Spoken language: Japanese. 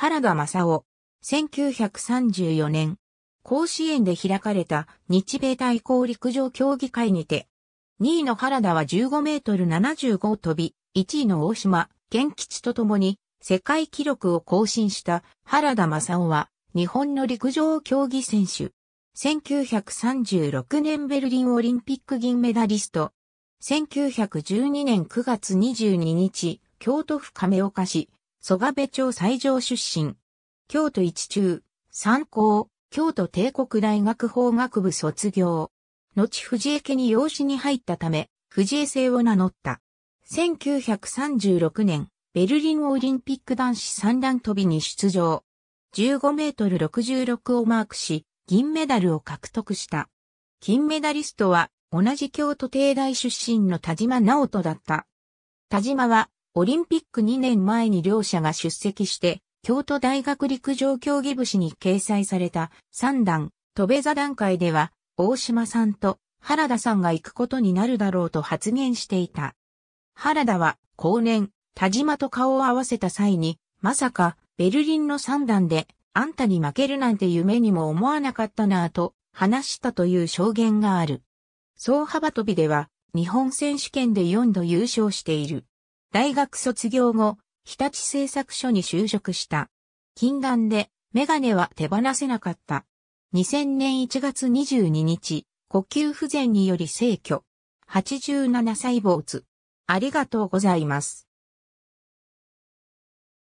原田正夫。1934年、甲子園で開かれた日米対抗陸上競技会にて、2位の原田は15メートル75を飛び、1位の大島、健吉と共に世界記録を更新した原田正夫は日本の陸上競技選手。1936年ベルリンオリンピック銀メダリスト。1912年9月22日、京都府亀岡市、蘇我部町最上出身。京都一中、三高、京都帝国大学法学部卒業。後藤江家に養子に入ったため、藤江姓を名乗った。1936年、ベルリンオリンピック男子三段跳びに出場。15メートル66をマークし、銀メダルを獲得した。金メダリストは、同じ京都帝大出身の田島直人だった。田島は、オリンピック2年前に両者が出席して、京都大学陸上競技部誌に掲載された3段、飛べ座談会では、大島さんと原田さんが行くことになるだろうと発言していた。原田は、後年、田島と顔を合わせた際に、まさか、ベルリンの3段で、あんたに負けるなんて夢にも思わなかったなぁと、話したという証言がある。総幅跳びでは、日本選手権で4度優勝している。大学卒業後、日立製作所に就職した。近眼でメガネは手放せなかった。2000年1月22日、呼吸不全により逝去。87歳没。ありがとうございます。